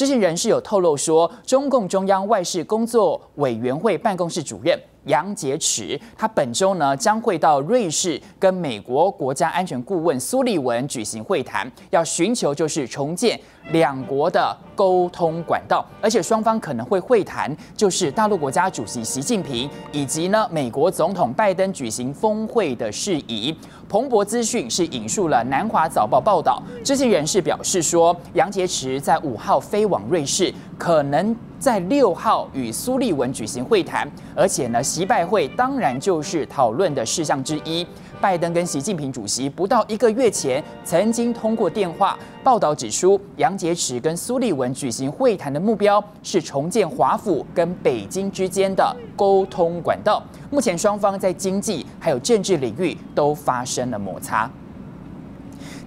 知情人士有透露说，中共中央外事工作委员会办公室主任杨洁篪，他本周呢将会到瑞士跟美国国家安全顾问苏利文举行会谈，要寻求就是重建两国的沟通管道，而且双方可能会会谈就是大陆国家主席习近平以及呢美国总统拜登举行峰会的事宜。彭博资讯是引述了南华早报报道，知情人士表示说，杨洁篪在五号飞往瑞士，可能在六号与苏利文举行会谈，而且呢，习拜会当然就是讨论的事项之一。拜登跟习近平主席不到一个月前曾经通过电话。报道指出，杨洁篪跟苏利文举行会谈的目标是重建华府跟北京之间的沟通管道。目前双方在经济还有政治领域都发生了摩擦。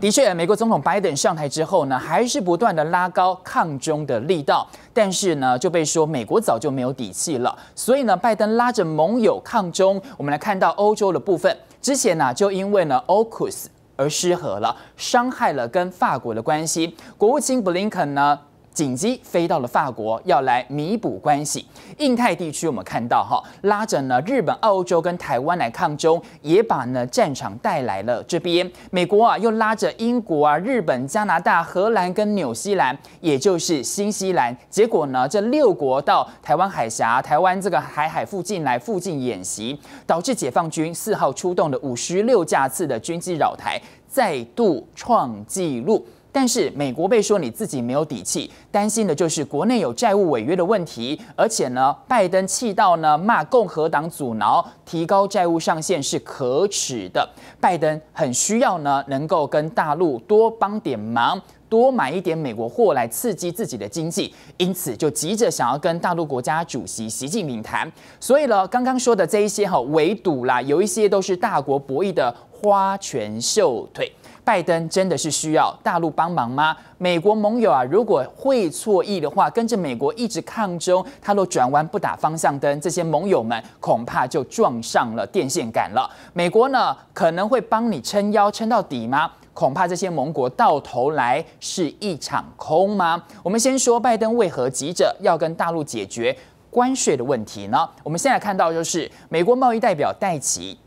的确，美国总统拜登上台之后呢，还是不断的拉高抗中的力道，但是呢，就被说美国早就没有底气了。所以呢，拜登拉着盟友抗中。我们来看到欧洲的部分。之前呢，就因为呢，Oculus 而失和了，伤害了跟法国的关系。国务卿布林肯呢？紧急飞到了法国，要来弥补关系。印太地区，我们看到哈，拉着呢日本、澳洲跟台湾来抗中，也把呢战场带来了这边。美国啊，又拉着英国啊、日本、加拿大、荷兰跟纽西兰，也就是新西兰。结果呢，这六国到台湾海峡、台湾这个海海附近来附近演习，导致解放军四号出动的五十六架次的军机扰台，再度创纪录。但是美国被说你自己没有底气，担心的就是国内有债务违约的问题，而且呢，拜登气到呢骂共和党阻挠提高债务上限是可耻的。拜登很需要呢能够跟大陆多帮点忙，多买一点美国货来刺激自己的经济，因此就急着想要跟大陆国家主席习近平谈。所以呢，刚刚说的这一些哈围堵啦，有一些都是大国博弈的花拳绣腿。拜登真的是需要大陆帮忙吗？美国盟友啊，如果会错意的话，跟着美国一直抗中，他若转弯不打方向灯，这些盟友们恐怕就撞上了电线杆了。美国呢，可能会帮你撑腰撑到底吗？恐怕这些盟国到头来是一场空吗？我们先说拜登为何急着要跟大陆解决关税的问题呢？我们现在看到就是美国贸易代表戴奇。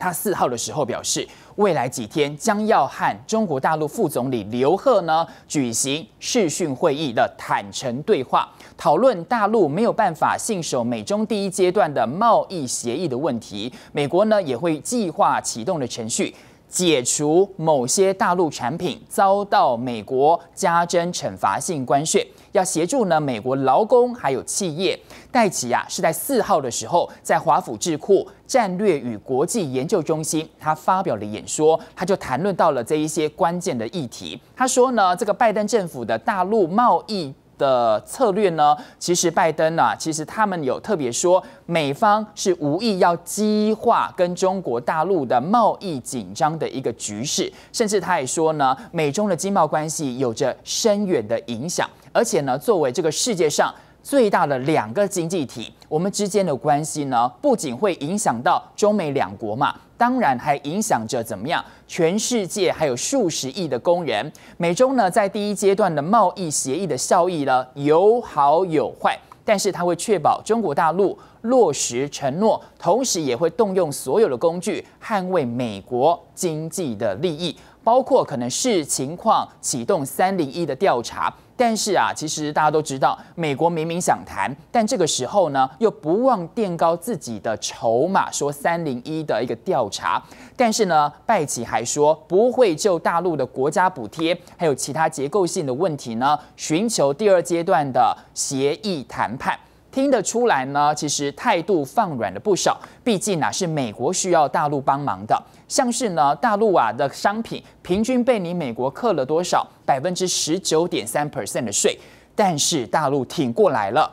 他四号的时候表示，未来几天将要和中国大陆副总理刘鹤呢举行视讯会议的坦诚对话，讨论大陆没有办法信守美中第一阶段的贸易协议的问题。美国呢也会计划启动的程序，解除某些大陆产品遭到美国加征惩罚性关税。要协助呢，美国劳工还有企业，戴奇啊是在四号的时候，在华府智库战略与国际研究中心，他发表了演说，他就谈论到了这一些关键的议题。他说呢，这个拜登政府的大陆贸易。的策略呢？其实拜登呢，其实他们有特别说，美方是无意要激化跟中国大陆的贸易紧张的一个局势，甚至他也说呢，美中的经贸关系有着深远的影响，而且呢，作为这个世界上。最大的两个经济体，我们之间的关系呢，不仅会影响到中美两国嘛，当然还影响着怎么样全世界还有数十亿的工人。美中呢，在第一阶段的贸易协议的效益呢，有好有坏，但是它会确保中国大陆落实承诺，同时也会动用所有的工具捍卫美国经济的利益。包括可能是情况启动三零一的调查，但是啊，其实大家都知道，美国明明想谈，但这个时候呢，又不忘垫高自己的筹码，说三零一的一个调查。但是呢，拜奇还说不会就大陆的国家补贴还有其他结构性的问题呢，寻求第二阶段的协议谈判。听得出来呢，其实态度放软了不少。毕竟呢，是美国需要大陆帮忙的。像是呢，大陆啊的商品平均被你美国克了多少？百分之十九点三 percent 的税，但是大陆挺过来了。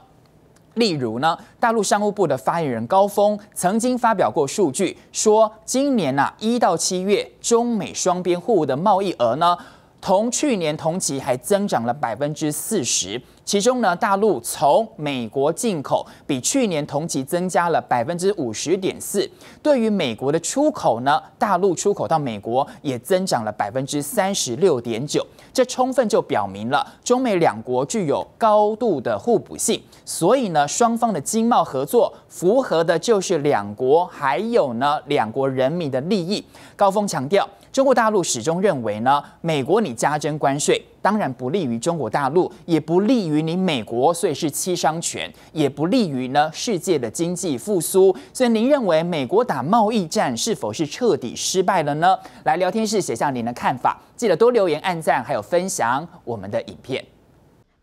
例如呢，大陆商务部的发言人高峰曾经发表过数据，说今年呐一到七月，中美双边货物的贸易额呢，同去年同期还增长了百分之四十。其中呢，大陆从美国进口比去年同期增加了百分之五十点四。对于美国的出口呢，大陆出口到美国也增长了百分之三十六点九。这充分就表明了中美两国具有高度的互补性。所以呢，双方的经贸合作符合的就是两国还有呢两国人民的利益。高峰强调，中国大陆始终认为呢，美国你加征关税。当然不利于中国大陆，也不利于你美国，所以是七伤拳，也不利于呢世界的经济复苏。所以您认为美国打贸易战是否是彻底失败了呢？来聊天室写下您的看法，记得多留言、按赞，还有分享我们的影片。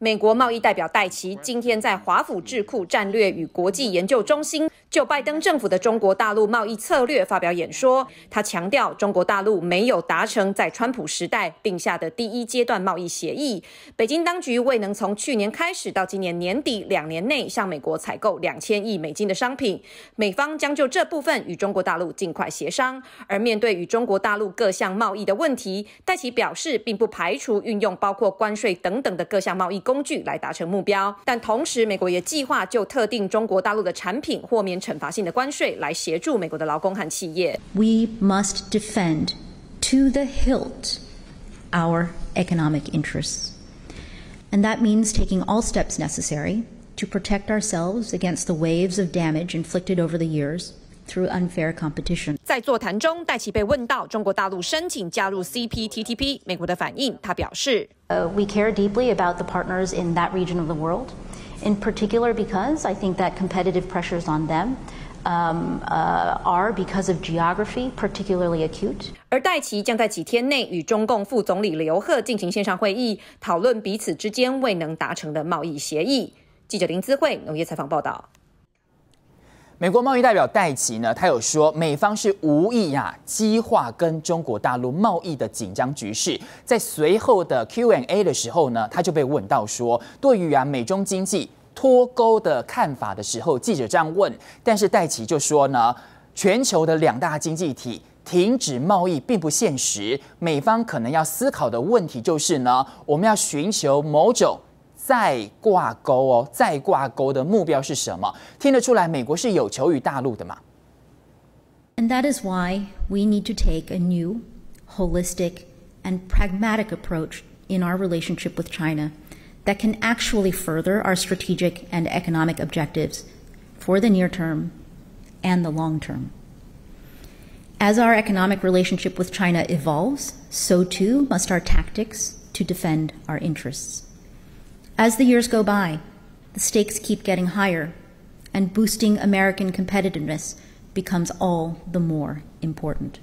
美国贸易代表戴奇今天在华府智库战略与国际研究中心就拜登政府的中国大陆贸易策略发表演说。他强调，中国大陆没有达成在川普时代定下的第一阶段贸易协议。北京当局未能从去年开始到今年年底两年内向美国采购两千亿美金的商品。美方将就这部分与中国大陆尽快协商。而面对与中国大陆各项贸易的问题，戴奇表示，并不排除运用包括关税等等的各项贸易工。工具来达成目标。但同时，美国也计划就特定中国大陆的产品豁免惩罚性的关税，来协助美国的劳工和企业。We must defend to the hilt our economic interests, and that means taking all steps necessary to protect ourselves against the waves of damage inflicted over the years. through competition unfair。在座谈中，戴奇被问到中国大陆申请加入 CPTPP，美国的反应，他表示：We care deeply about the partners in that region of the world, in particular because I think that competitive pressures on them Um, are because of geography, particularly acute. 而戴奇将在几天内与中共副总理刘鹤进行线上会议，讨论彼此之间未能达成的贸易协议。记者林姿慧，农业采访报道。美国贸易代表戴奇呢，他有说美方是无意呀激化跟中国大陆贸易的紧张局势。在随后的 Q&A 的时候呢，他就被问到说，对于啊美中经济脱钩的看法的时候，记者这样问，但是戴奇就说呢，全球的两大经济体停止贸易并不现实。美方可能要思考的问题就是呢，我们要寻求某种。再挂钩哦，再挂钩的目标是什么？听得出来，美国是有求于大陆的嘛？And that is why we need to take a new, holistic, and pragmatic approach in our relationship with China that can actually further our strategic and economic objectives for the near term and the long term. As our economic relationship with China evolves, so too must our tactics to defend our interests. as the years go by, the stakes keep getting higher, and boosting American competitiveness becomes all the more important.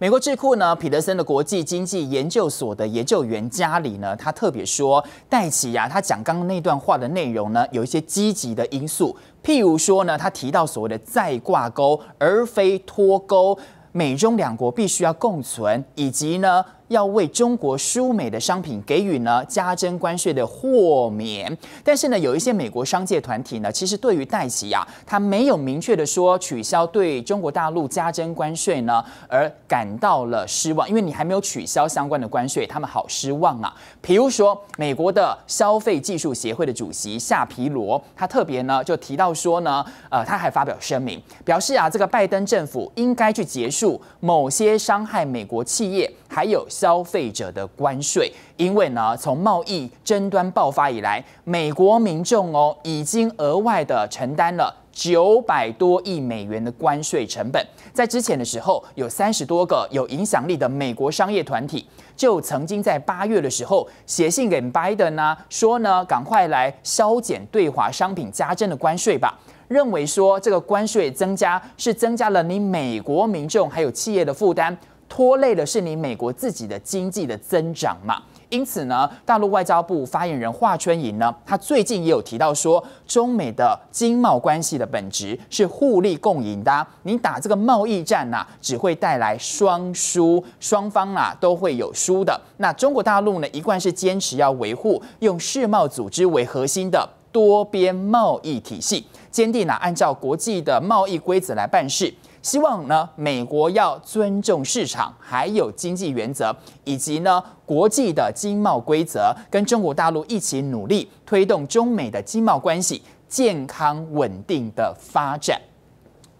美国智库呢，彼得森的国际经济研究所的研究员加里呢，他特别说，戴奇啊，他讲刚刚那段话的内容呢，有一些积极的因素，譬如说呢，他提到所谓的再挂钩而非脱钩，美中两国必须要共存，以及呢。要为中国输美的商品给予呢加征关税的豁免，但是呢，有一些美国商界团体呢，其实对于戴奇呀，他没有明确的说取消对中国大陆加征关税呢，而感到了失望，因为你还没有取消相关的关税，他们好失望啊。比如说，美国的消费技术协会的主席夏皮罗，他特别呢就提到说呢，呃，他还发表声明，表示啊，这个拜登政府应该去结束某些伤害美国企业。还有消费者的关税，因为呢，从贸易争端爆发以来，美国民众哦已经额外的承担了九百多亿美元的关税成本。在之前的时候，有三十多个有影响力的美国商业团体就曾经在八月的时候写信给拜登呢，说呢，赶快来削减对华商品加征的关税吧，认为说这个关税增加是增加了你美国民众还有企业的负担。拖累的是你美国自己的经济的增长嘛？因此呢，大陆外交部发言人华春莹呢，他最近也有提到说，中美的经贸关系的本质是互利共赢的。你打这个贸易战呐，只会带来双输，双方啊都会有输的。那中国大陆呢，一贯是坚持要维护用世贸组织为核心的多边贸易体系，坚定呐按照国际的贸易规则来办事。希望呢，美国要尊重市场，还有经济原则，以及呢国际的经贸规则，跟中国大陆一起努力，推动中美的经贸关系健康稳定的发展。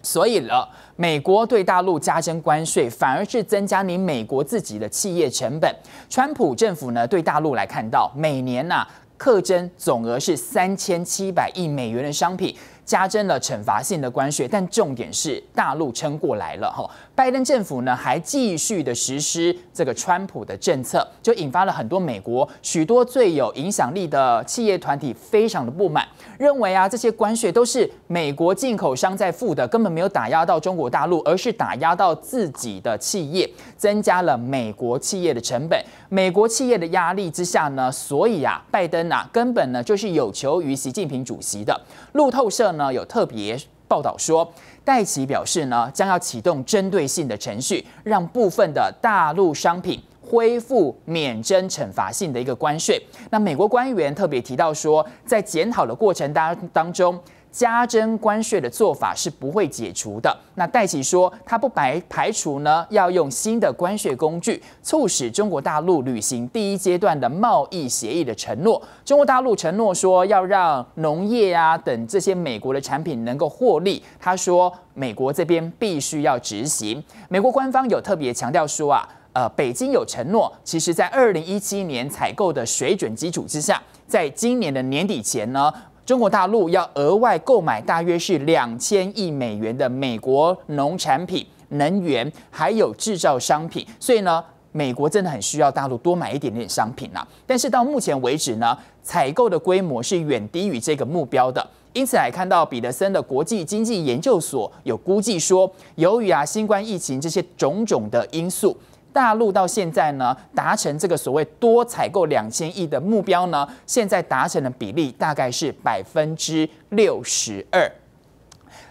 所以呢，美国对大陆加征关税，反而是增加你美国自己的企业成本。川普政府呢，对大陆来看到，每年呐，课征总额是三千七百亿美元的商品。加征了惩罚性的关税，但重点是大陆撑过来了，哈。拜登政府呢，还继续的实施这个川普的政策，就引发了很多美国许多最有影响力的企业团体非常的不满，认为啊，这些关税都是美国进口商在付的，根本没有打压到中国大陆，而是打压到自己的企业，增加了美国企业的成本。美国企业的压力之下呢，所以啊，拜登啊，根本呢就是有求于习近平主席的。路透社呢有特别报道说。戴奇表示呢，将要启动针对性的程序，让部分的大陆商品恢复免征惩罚性的一个关税。那美国官员特别提到说，在检讨的过程当当中。加征关税的做法是不会解除的。那戴奇说，他不排排除呢，要用新的关税工具，促使中国大陆履行第一阶段的贸易协议的承诺。中国大陆承诺说要让农业啊等这些美国的产品能够获利。他说，美国这边必须要执行。美国官方有特别强调说啊，呃，北京有承诺，其实在二零一七年采购的水准基础之下，在今年的年底前呢。中国大陆要额外购买大约是两千亿美元的美国农产品、能源，还有制造商品，所以呢，美国真的很需要大陆多买一点点商品呐。但是到目前为止呢，采购的规模是远低于这个目标的。因此来看到彼得森的国际经济研究所有估计说，由于啊新冠疫情这些种种的因素。大陆到现在呢，达成这个所谓多采购两千亿的目标呢，现在达成的比例大概是百分之六十二。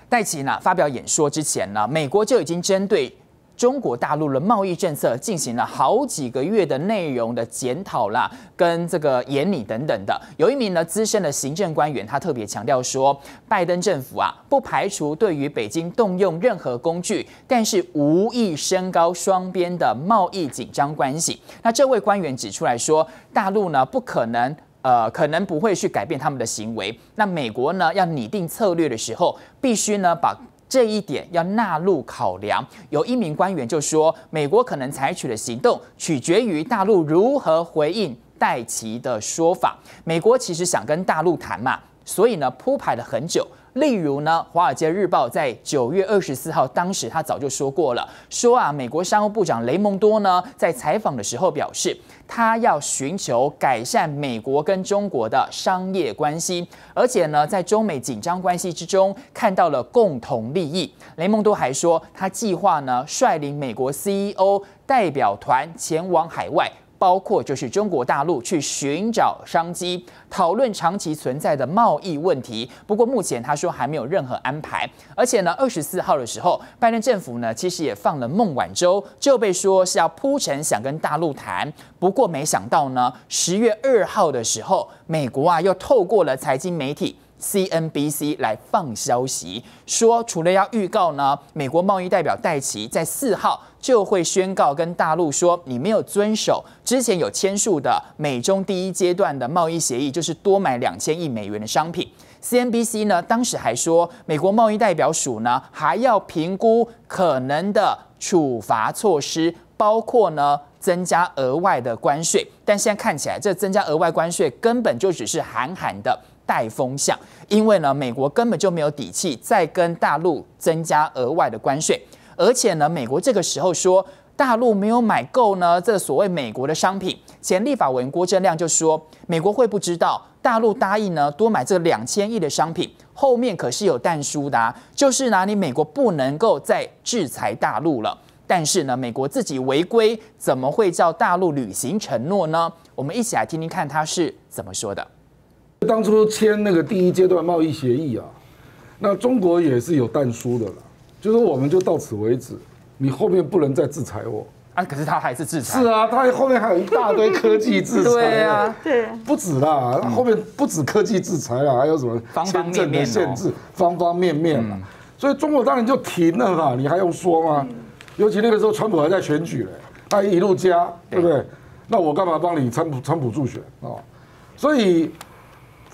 戴奇呢发表演说之前呢，美国就已经针对。中国大陆的贸易政策进行了好几个月的内容的检讨啦，跟这个研拟等等的。有一名呢资深的行政官员，他特别强调说，拜登政府啊，不排除对于北京动用任何工具，但是无意升高双边的贸易紧张关系。那这位官员指出来说，大陆呢不可能，呃，可能不会去改变他们的行为。那美国呢要拟定策略的时候，必须呢把。这一点要纳入考量。有一名官员就说，美国可能采取的行动取决于大陆如何回应戴齐的说法。美国其实想跟大陆谈嘛，所以呢铺排了很久。例如呢，《华尔街日报》在九月二十四号，当时他早就说过了，说啊，美国商务部长雷蒙多呢，在采访的时候表示，他要寻求改善美国跟中国的商业关系，而且呢，在中美紧张关系之中看到了共同利益。雷蒙多还说，他计划呢，率领美国 CEO 代表团前往海外。包括就是中国大陆去寻找商机，讨论长期存在的贸易问题。不过目前他说还没有任何安排，而且呢，二十四号的时候，拜登政府呢其实也放了孟晚舟，就被说是要铺陈想跟大陆谈。不过没想到呢，十月二号的时候，美国啊又透过了财经媒体 CNBC 来放消息，说除了要预告呢，美国贸易代表戴奇在四号。就会宣告跟大陆说，你没有遵守之前有签署的美中第一阶段的贸易协议，就是多买两千亿美元的商品。CNBC 呢，当时还说，美国贸易代表署呢还要评估可能的处罚措施，包括呢增加额外的关税。但现在看起来，这增加额外关税根本就只是喊喊的带风向，因为呢，美国根本就没有底气再跟大陆增加额外的关税。而且呢，美国这个时候说大陆没有买够呢，这所谓美国的商品。前立法委员郭正亮就说，美国会不知道大陆答应呢多买这两千亿的商品，后面可是有弹书的，啊，就是呢你美国不能够再制裁大陆了。但是呢，美国自己违规，怎么会叫大陆履行承诺呢？我们一起来听听看他是怎么说的。当初签那个第一阶段贸易协议啊，那中国也是有弹书的了。就是我们就到此为止，你后面不能再制裁我啊！可是他还是制裁。是啊，他后面还有一大堆科技制裁。对啊，对，不止啦，后面不止科技制裁啦，还有什么签证的限制，方方面面嘛。所以中国当然就停了嘛，你还用说吗？尤其那个时候川普还在选举嘞，他一路加，对不对？那我干嘛帮你川普川普助选啊？所以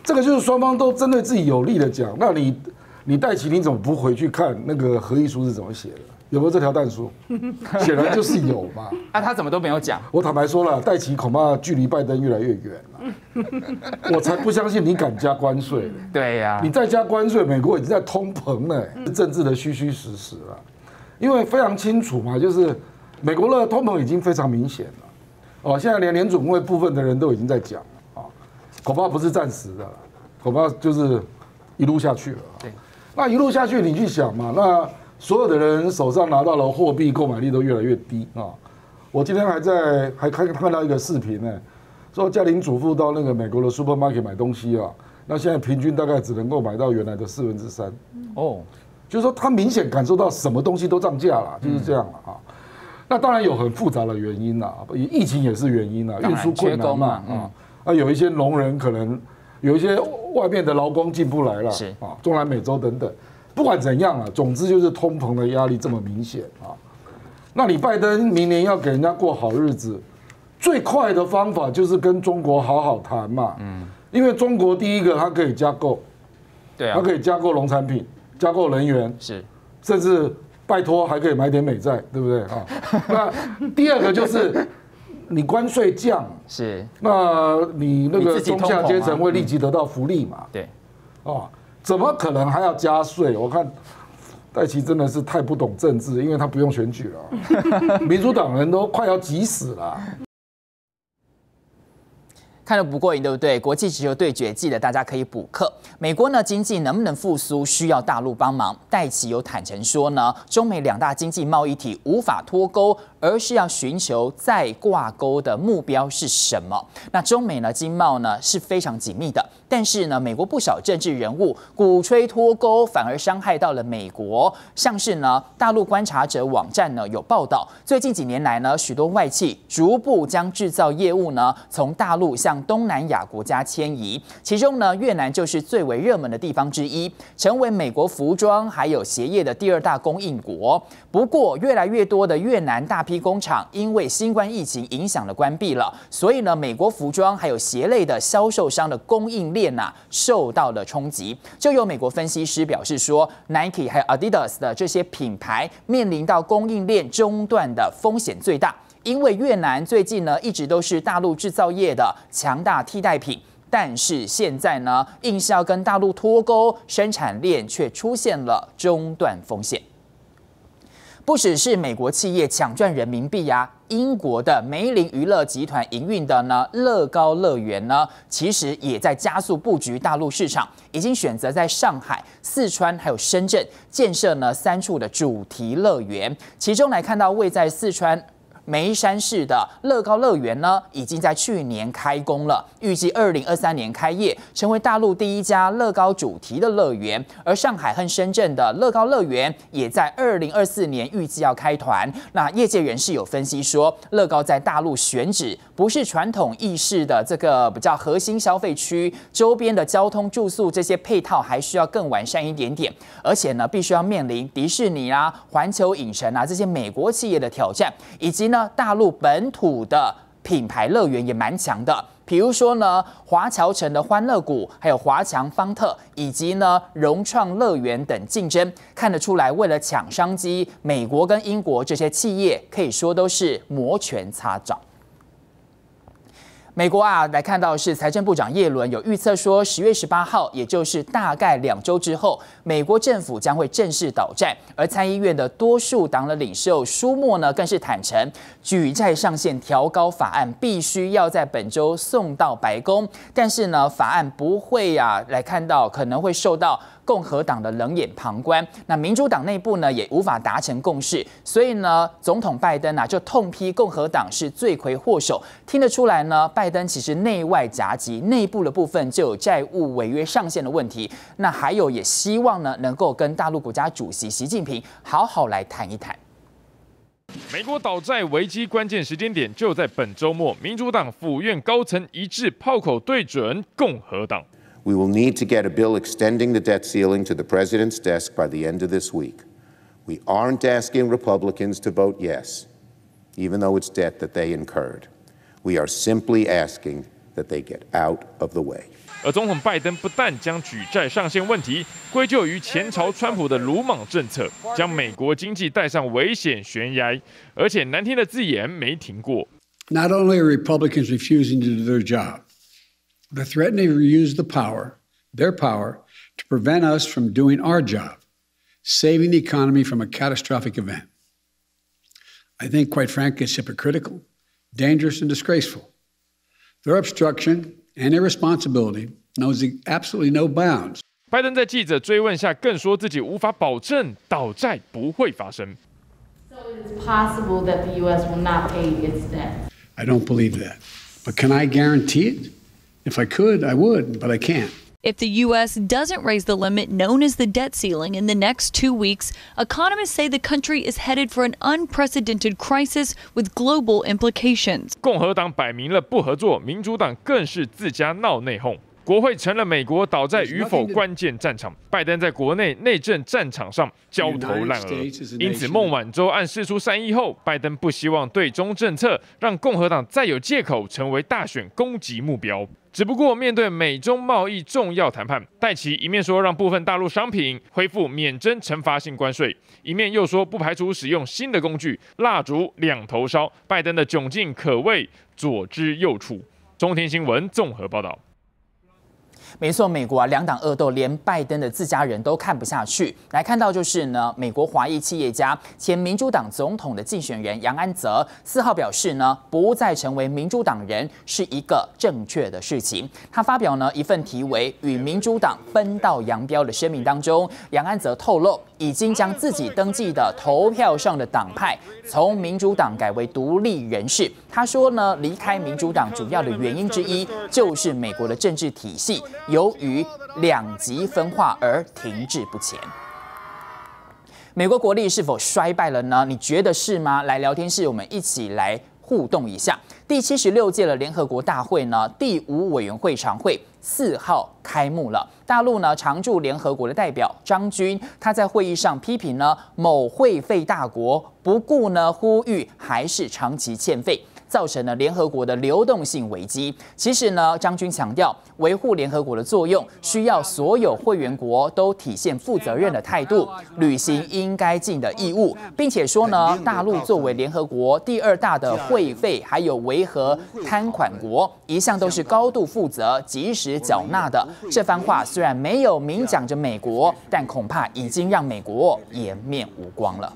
这个就是双方都针对自己有利的讲，那你。你戴奇，你怎么不回去看那个合议书是怎么写的？有没有这条弹书？显然就是有嘛。那他怎么都没有讲？我坦白说了，戴奇恐怕距离拜登越来越远了。我才不相信你敢加关税。对呀，你再加关税，美国已经在通膨了。政治的虚虚实实了，因为非常清楚嘛，就是美国的通膨已经非常明显了。哦，现在连联总会部分的人都已经在讲了啊，恐怕不是暂时的了，恐怕就是一路下去了。对。那一路下去，你去想嘛，那所有的人手上拿到了货币，购买力都越来越低啊。我今天还在还看看到一个视频呢，说家庭主妇到那个美国的 supermarket 买东西啊，那现在平均大概只能够买到原来的四分之三哦，就是说他明显感受到什么东西都涨价了，就是这样啊。那当然有很复杂的原因啦，疫情也是原因啦，运输困难嘛，啊，那有一些农人可能。有一些外面的劳工进不来了，是啊，中南美洲等等，不管怎样啊，总之就是通膨的压力这么明显啊。那你拜登明年要给人家过好日子，最快的方法就是跟中国好好谈嘛。嗯，因为中国第一个，它可以加购，对啊，它可以加购农产品、加购人员，是，甚至拜托还可以买点美债，对不对啊？那第二个就是。你关税降是，那你那个中下阶层会立即得到福利嘛？对，哦，怎么可能还要加税？我看戴奇真的是太不懂政治，因为他不用选举了，民主党人都快要急死了。看得不过瘾对不对？国际石油对决，记得大家可以补课。美国呢，经济能不能复苏，需要大陆帮忙。戴奇有坦诚说呢，中美两大经济贸易体无法脱钩。而是要寻求再挂钩的目标是什么？那中美呢？经贸呢是非常紧密的。但是呢，美国不少政治人物鼓吹脱钩，反而伤害到了美国。像是呢，大陆观察者网站呢有报道，最近几年来呢，许多外企逐步将制造业务呢从大陆向东南亚国家迁移，其中呢，越南就是最为热门的地方之一，成为美国服装还有鞋业的第二大供应国。不过，越来越多的越南大批。工厂因为新冠疫情影响了关闭了，所以呢，美国服装还有鞋类的销售商的供应链呢受到了冲击。就有美国分析师表示说，Nike 还有 Adidas 的这些品牌面临到供应链中断的风险最大，因为越南最近呢一直都是大陆制造业的强大替代品，但是现在呢硬是要跟大陆脱钩，生产链却出现了中断风险。不只是美国企业抢赚人民币啊，英国的梅林娱乐集团营运的呢乐高乐园呢，其实也在加速布局大陆市场，已经选择在上海、四川还有深圳建设呢三处的主题乐园，其中来看到位在四川。眉山市的乐高乐园呢，已经在去年开工了，预计二零二三年开业，成为大陆第一家乐高主题的乐园。而上海和深圳的乐高乐园也在二零二四年预计要开团。那业界人士有分析说，乐高在大陆选址不是传统意识的这个比较核心消费区，周边的交通、住宿这些配套还需要更完善一点点。而且呢，必须要面临迪士尼啊、环球影城啊这些美国企业的挑战，以及。那大陆本土的品牌乐园也蛮强的，比如说呢，华侨城的欢乐谷，还有华强方特，以及呢，融创乐园等竞争，看得出来，为了抢商机，美国跟英国这些企业可以说都是摩拳擦掌。美国啊，来看到是财政部长耶伦有预测说，十月十八号，也就是大概两周之后，美国政府将会正式倒债。而参议院的多数党领袖舒默呢，更是坦承，举债上限调高法案必须要在本周送到白宫，但是呢，法案不会呀，来看到可能会受到。共和党的冷眼旁观，那民主党内部呢也无法达成共识，所以呢，总统拜登啊就痛批共和党是罪魁祸首。听得出来呢，拜登其实内外夹击，内部的部分就有债务违约上限的问题，那还有也希望呢能够跟大陆国家主席习近平好好来谈一谈。美国倒债危机关键时间点就在本周末，民主党府院高层一致炮口对准共和党。We will need to get a bill extending the debt ceiling to the President's desk by the end of this week. We aren't asking Republicans to vote yes, even though it's debt that they incurred. We are simply asking that they get out of the way. 而总统拜登不但将举债上限问题归咎于前朝川普的鲁莽政策，将美国经济带上危险悬崖，而且难听的字眼没停过。Not only are Republicans refusing to do their job, are threatening to use the power, their power, to prevent us from doing our job, saving the economy from a catastrophic event. I think, quite frankly, it's hypocritical, dangerous, and disgraceful. Their obstruction and irresponsibility knows absolutely no bounds. 拜登在记者追问下，更说自己无法保证倒债不会发生。So it's possible that the U.S. will not pay its debt. I don't believe that, but can I guarantee it? If I could, I would, but I can't. If the U.S. doesn't raise the limit known as the debt ceiling in the next two weeks, economists say the country is headed for an unprecedented crisis with global implications. 共和党摆明了不合作，民主党更是自家闹内讧，国会成了美国倒在与否关键战场。拜登在国内内政战场上焦头烂额，因此孟晚舟案释出善意后，拜登不希望对中政策让共和党再有借口成为大选攻击目标。只不过，面对美中贸易重要谈判，戴奇一面说让部分大陆商品恢复免征惩罚性关税，一面又说不排除使用新的工具，蜡烛两头烧。拜登的窘境可谓左支右绌。中天新闻综合报道。没错，美国啊两党恶斗，连拜登的自家人都看不下去。来看到就是呢，美国华裔企业家、前民主党总统的竞选人杨安泽四号表示呢，不再成为民主党人是一个正确的事情。他发表呢一份题为《与民主党分道扬镳》的声明当中，杨安泽透露已经将自己登记的投票上的党派从民主党改为独立人士。他说呢，离开民主党主要的原因之一就是美国的政治体系。由于两极分化而停滞不前，美国国力是否衰败了呢？你觉得是吗？来聊天室，我们一起来互动一下。第七十六届的联合国大会呢，第五委员会常会四号开幕了。大陆呢，常驻联合国的代表张军，他在会议上批评呢，某会费大国不顾呢呼吁，还是长期欠费。造成了联合国的流动性危机。其实呢，张军强调，维护联合国的作用需要所有会员国都体现负责任的态度，履行应该尽的义务，并且说呢，大陆作为联合国第二大的会费还有维和摊款国，一向都是高度负责、及时缴纳的。这番话虽然没有明讲着美国，但恐怕已经让美国颜面无光了。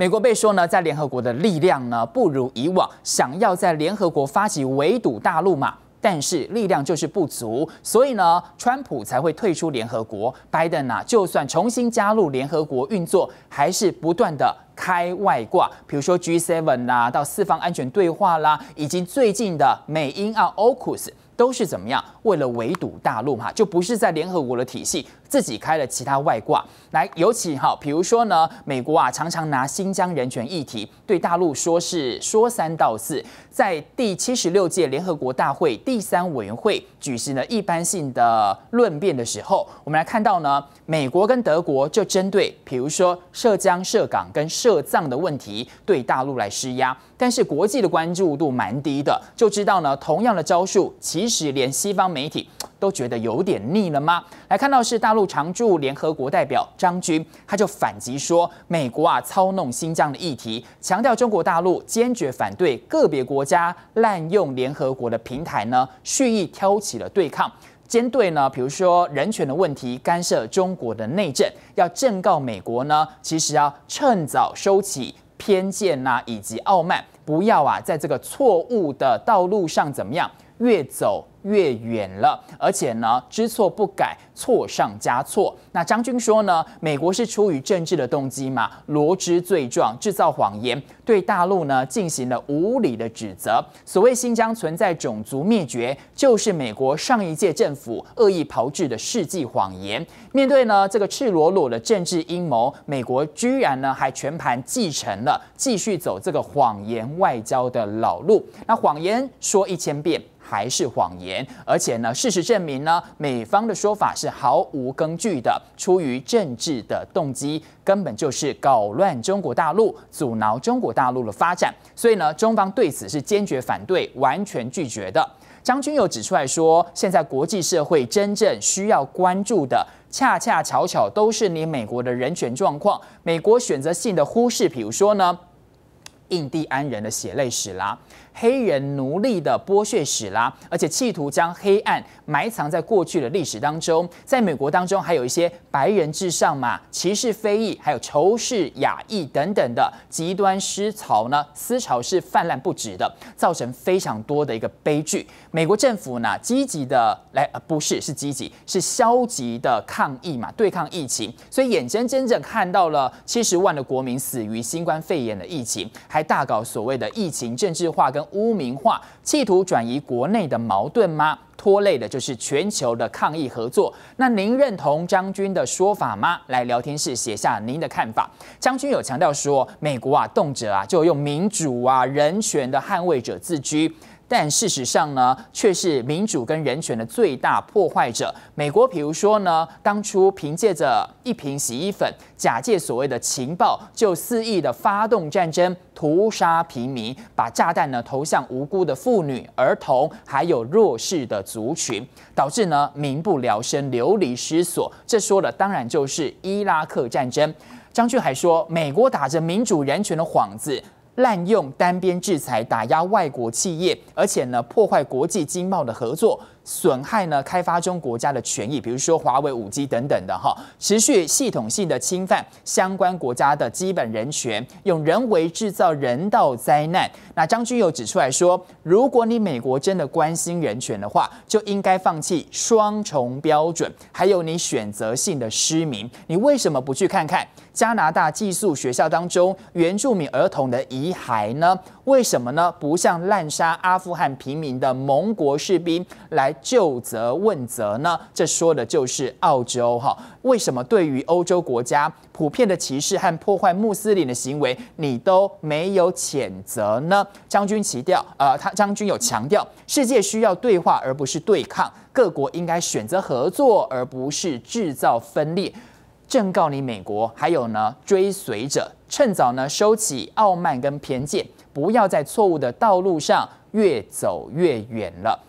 美国被说呢，在联合国的力量呢不如以往，想要在联合国发起围堵大陆嘛，但是力量就是不足，所以呢，川普才会退出联合国。拜登呐，就算重新加入联合国运作，还是不断的。开外挂，比如说 G7 啦，到四方安全对话啦，以及最近的美英澳 Oculus 都是怎么样？为了围堵大陆哈，就不是在联合国的体系，自己开了其他外挂。来，尤其哈，比如说呢，美国啊，常常拿新疆人权议题对大陆说是说三道四。在第七十六届联合国大会第三委员会举行的一般性的论辩的时候，我们来看到呢，美国跟德国就针对，比如说涉疆、涉港跟涉。涉藏的问题对大陆来施压，但是国际的关注度蛮低的，就知道呢。同样的招数，其实连西方媒体都觉得有点腻了吗？来看到是大陆常驻联合国代表张军，他就反击说，美国啊操弄新疆的议题，强调中国大陆坚决反对个别国家滥用联合国的平台呢，蓄意挑起了对抗。针对呢，比如说人权的问题，干涉中国的内政，要正告美国呢，其实要趁早收起偏见呐，以及傲慢，不要啊在这个错误的道路上怎么样越走。越远了，而且呢，知错不改，错上加错。那张军说呢，美国是出于政治的动机嘛，罗织罪状，制造谎言，对大陆呢进行了无理的指责。所谓新疆存在种族灭绝，就是美国上一届政府恶意炮制的世纪谎言。面对呢这个赤裸裸的政治阴谋，美国居然呢还全盘继承了，继续走这个谎言外交的老路。那谎言说一千遍。还是谎言，而且呢，事实证明呢，美方的说法是毫无根据的，出于政治的动机，根本就是搞乱中国大陆，阻挠中国大陆的发展。所以呢，中方对此是坚决反对、完全拒绝的。张军又指出来说，现在国际社会真正需要关注的，恰恰巧巧都是你美国的人权状况，美国选择性的忽视，比如说呢，印第安人的血泪史啦。黑人奴隶的剥削史啦，而且企图将黑暗埋藏在过去的历史当中。在美国当中，还有一些白人至上嘛、歧视、非裔、还有仇视、亚裔等等的极端思潮呢，思潮是泛滥不止的，造成非常多的一个悲剧。美国政府呢，积极的来，不是是积极，是消极的抗议嘛，对抗疫情。所以，眼睁睁的看到了七十万的国民死于新冠肺炎的疫情，还大搞所谓的疫情政治化跟。污名化，企图转移国内的矛盾吗？拖累的就是全球的抗疫合作。那您认同张军的说法吗？来聊天室写下您的看法。张军有强调说，美国啊，动辄啊，就用民主啊、人权的捍卫者自居。但事实上呢，却是民主跟人权的最大破坏者。美国，比如说呢，当初凭借着一瓶洗衣粉，假借所谓的情报，就肆意的发动战争，屠杀平民，把炸弹呢投向无辜的妇女、儿童，还有弱势的族群，导致呢民不聊生、流离失所。这说的当然就是伊拉克战争。张俊海说，美国打着民主、人权的幌子。滥用单边制裁打压外国企业，而且呢破坏国际经贸的合作，损害呢开发中国家的权益，比如说华为五 G 等等的哈，持续系统性的侵犯相关国家的基本人权，用人为制造人道灾难。那张军又指出来说，如果你美国真的关心人权的话，就应该放弃双重标准，还有你选择性的失明，你为什么不去看看？加拿大寄宿学校当中原住民儿童的遗骸呢？为什么呢？不像滥杀阿富汗平民的盟国士兵来就责问责呢？这说的就是澳洲哈？为什么对于欧洲国家普遍的歧视和破坏穆斯林的行为，你都没有谴责呢？将军强调，呃，他将军有强调，世界需要对话而不是对抗，各国应该选择合作而不是制造分裂。正告你，美国还有呢，追随者趁早呢收起傲慢跟偏见，不要在错误的道路上越走越远了。